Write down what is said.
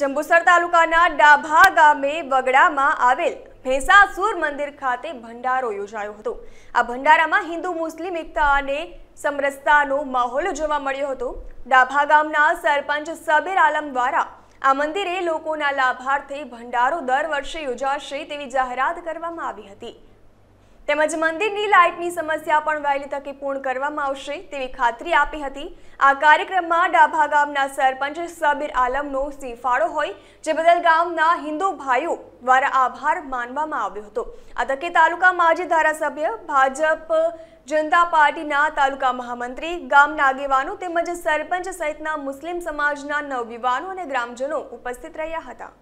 જંબુસર તાલુકાના ડાભા ગામે વગડામાં આવેલ ભેંસાસુર મંદિર ખાતે ભંડારો યોજાયો હતો આ ભંડારામાં હિન્દુ મુસ્લિમ એકતા અને સમરસતાનો માહોલ જોવા મળ્યો હતો ડાભા ગામના સરપંચ સબીર આલમ દ્વારા આ મંદિરે લોકોના લાભાર્થે ભંડારો દર વર્ષે યોજાશે તેવી જાહેરાત કરવામાં આવી હતી તેમજ મંદિરની લાઇટની સમસ્યા પણ વહેલી તકે પૂર્ણ કરવામાં આવશે તેવી ખાતરી આપી હતી આ કાર્યક્રમમાં ડાભા ગામના સરપંચ સબીર આલમનો સિંફાળો હોય જે બદલ ગામના હિન્દુ ભાઈઓ દ્વારા આભાર માનવામાં આવ્યો હતો આ તકે તાલુકા માજી ધારાસભ્ય ભાજપ જનતા પાર્ટીના તાલુકા મહામંત્રી ગામના આગેવાનો તેમજ સરપંચ સહિતના મુસ્લિમ સમાજના નવયુવાનો અને ગ્રામજનો ઉપસ્થિત રહ્યા હતા